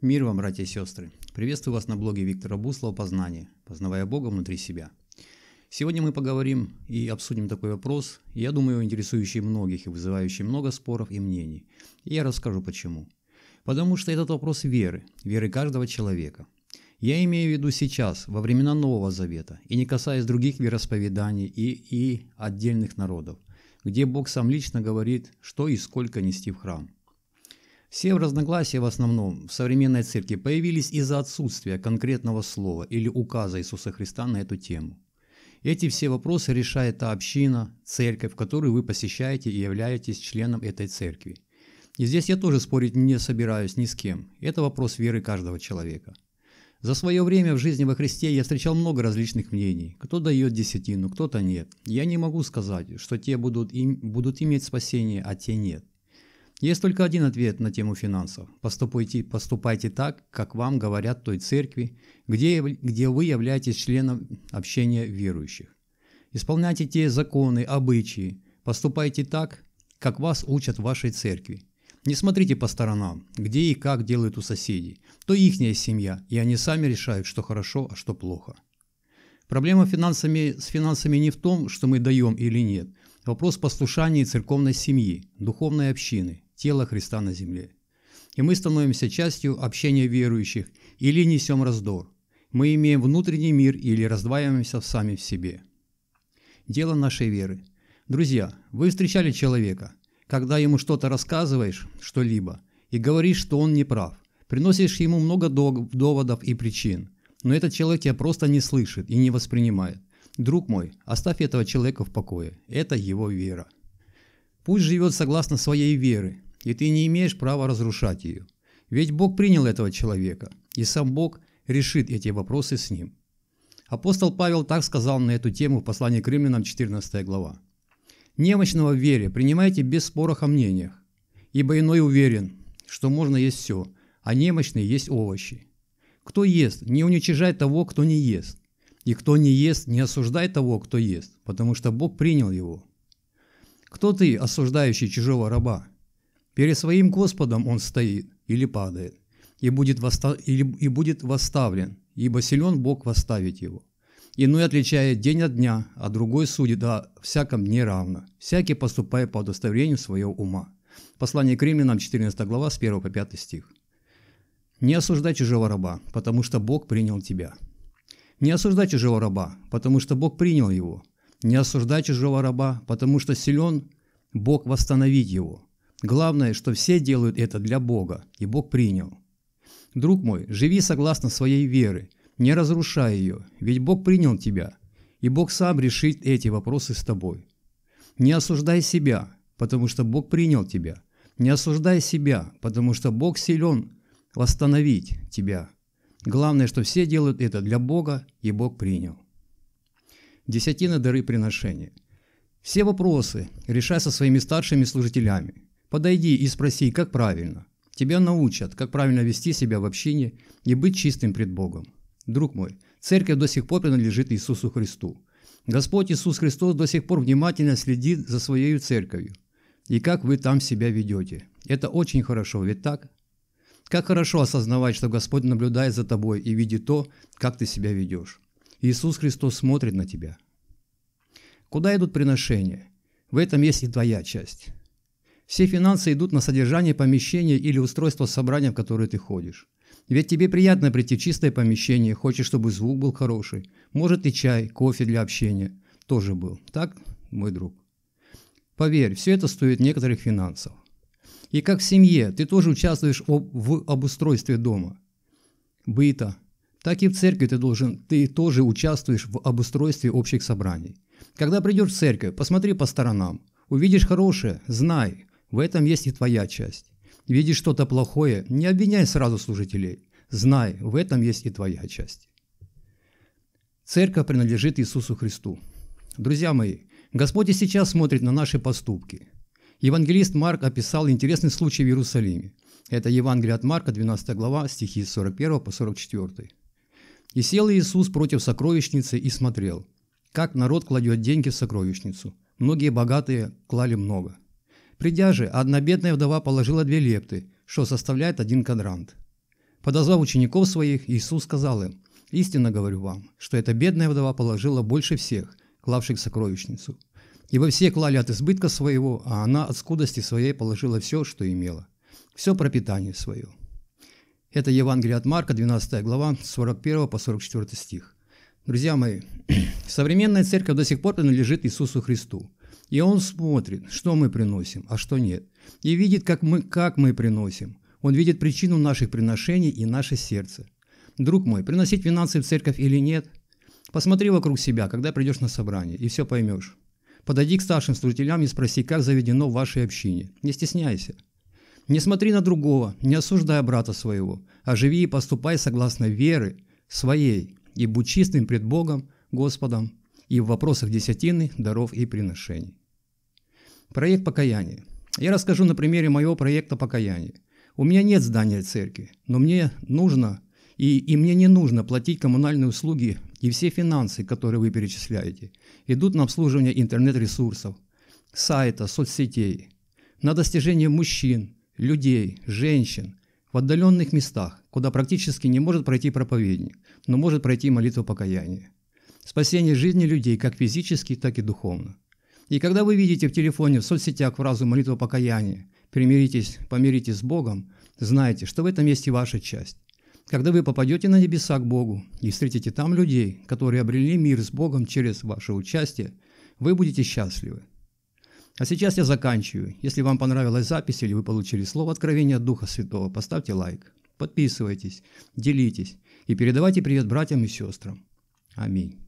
Мир вам, братья и сестры! Приветствую вас на блоге Виктора Буслова «Познание. Познавая Бога внутри себя». Сегодня мы поговорим и обсудим такой вопрос, я думаю, интересующий многих и вызывающий много споров и мнений. И я расскажу почему. Потому что этот вопрос веры, веры каждого человека. Я имею в виду сейчас, во времена Нового Завета, и не касаясь других вероисповеданий и, и отдельных народов, где Бог сам лично говорит, что и сколько нести в храм – все разногласия в основном в современной церкви появились из-за отсутствия конкретного слова или указа Иисуса Христа на эту тему. Эти все вопросы решает та община, церковь, которую вы посещаете и являетесь членом этой церкви. И здесь я тоже спорить не собираюсь ни с кем. Это вопрос веры каждого человека. За свое время в жизни во Христе я встречал много различных мнений. Кто дает десятину, кто-то нет. Я не могу сказать, что те будут, им, будут иметь спасение, а те нет. Есть только один ответ на тему финансов. Поступайте, поступайте так, как вам говорят той церкви, где, где вы являетесь членом общения верующих. Исполняйте те законы, обычаи. Поступайте так, как вас учат в вашей церкви. Не смотрите по сторонам, где и как делают у соседей. То ихняя семья, и они сами решают, что хорошо, а что плохо. Проблема финансами, с финансами не в том, что мы даем или нет. Вопрос послушания церковной семьи, духовной общины, тела Христа на земле. И мы становимся частью общения верующих или несем раздор. Мы имеем внутренний мир или раздваиваемся сами в себе. Дело нашей веры. Друзья, вы встречали человека, когда ему что-то рассказываешь, что-либо, и говоришь, что он не прав, приносишь ему много доводов и причин, но этот человек тебя просто не слышит и не воспринимает. Друг мой, оставь этого человека в покое. Это его вера. Пусть живет согласно своей веры, и ты не имеешь права разрушать ее. Ведь Бог принял этого человека, и сам Бог решит эти вопросы с ним. Апостол Павел так сказал на эту тему в послании к римлянам 14 глава. «Немощного в вере принимайте без спорах о мнениях, ибо иной уверен, что можно есть все, а немощный есть овощи. Кто ест, не уничижай того, кто не ест, и кто не ест, не осуждай того, кто ест, потому что Бог принял его». Кто ты, осуждающий чужого раба? Перед своим Господом он стоит или падает, и будет, восста... или... и будет восставлен, ибо силен Бог восставить его. Иной отличает день от дня, а другой судит о всяком дне равно, всякий поступая по удостоверению своего ума. Послание к римлянам, 14 глава, с 1 по 5 стих. Не осуждай чужого раба, потому что Бог принял тебя. Не осуждай чужого раба, потому что Бог принял его. Не осуждай чужого раба, потому что силен Бог восстановить его. Главное, что все делают это для Бога, и Бог принял. Друг мой, живи согласно своей веры, не разрушай ее, ведь Бог принял тебя, и Бог сам решит эти вопросы с тобой. Не осуждай себя, потому что Бог принял тебя. Не осуждай себя, потому что Бог силен восстановить тебя. Главное, что все делают это для Бога, и Бог принял. Десятина дары приношения. Все вопросы решай со своими старшими служителями – Подойди и спроси, как правильно. Тебя научат, как правильно вести себя в общине и быть чистым пред Богом. Друг мой, церковь до сих пор принадлежит Иисусу Христу. Господь Иисус Христос до сих пор внимательно следит за своей церковью. И как вы там себя ведете. Это очень хорошо, ведь так? Как хорошо осознавать, что Господь наблюдает за тобой и видит то, как ты себя ведешь. Иисус Христос смотрит на тебя. Куда идут приношения? В этом есть и твоя часть. Все финансы идут на содержание помещения или устройства собрания, в которое ты ходишь. Ведь тебе приятно прийти в чистое помещение, хочешь, чтобы звук был хороший. Может и чай, кофе для общения тоже был. Так, мой друг? Поверь, все это стоит некоторых финансов. И как в семье, ты тоже участвуешь в обустройстве дома, быта. Так и в церкви ты должен, ты тоже участвуешь в обустройстве общих собраний. Когда придешь в церковь, посмотри по сторонам. Увидишь хорошее, знай, в этом есть и твоя часть. Видишь что-то плохое, не обвиняй сразу служителей. Знай, в этом есть и твоя часть. Церковь принадлежит Иисусу Христу. Друзья мои, Господь и сейчас смотрит на наши поступки. Евангелист Марк описал интересный случай в Иерусалиме. Это Евангелие от Марка, 12 глава, стихи с 41 по 44. «И сел Иисус против сокровищницы и смотрел, как народ кладет деньги в сокровищницу. Многие богатые клали много». Придя же, одна бедная вдова положила две лепты, что составляет один кадрант. Подозвав учеников своих, Иисус сказал им, «Истинно говорю вам, что эта бедная вдова положила больше всех, клавших в сокровищницу. Ибо все клали от избытка своего, а она от скудости своей положила все, что имела, все пропитание свое». Это Евангелие от Марка, 12 глава, 41 по 44 стих. Друзья мои, современная церковь до сих пор принадлежит Иисусу Христу – и он смотрит, что мы приносим, а что нет. И видит, как мы, как мы приносим. Он видит причину наших приношений и наше сердце. Друг мой, приносить финансы в церковь или нет, посмотри вокруг себя, когда придешь на собрание, и все поймешь. Подойди к старшим служителям и спроси, как заведено в вашей общине. Не стесняйся. Не смотри на другого, не осуждая брата своего, а живи и поступай согласно веры своей и будь чистым пред Богом, Господом и в вопросах десятины, даров и приношений. Проект покаяния. Я расскажу на примере моего проекта покаяния. У меня нет здания церкви, но мне нужно и, и мне не нужно платить коммунальные услуги и все финансы, которые вы перечисляете, идут на обслуживание интернет-ресурсов, сайта, соцсетей, на достижение мужчин, людей, женщин в отдаленных местах, куда практически не может пройти проповедник, но может пройти молитва покаяния. Спасение жизни людей как физически, так и духовно. И когда вы видите в телефоне, в соцсетях фразу «молитва покаяния», «примиритесь, помиритесь с Богом», знайте, что в этом есть и ваша часть. Когда вы попадете на небеса к Богу и встретите там людей, которые обрели мир с Богом через ваше участие, вы будете счастливы. А сейчас я заканчиваю. Если вам понравилась запись или вы получили слово откровения от Духа Святого, поставьте лайк, подписывайтесь, делитесь и передавайте привет братьям и сестрам. Аминь.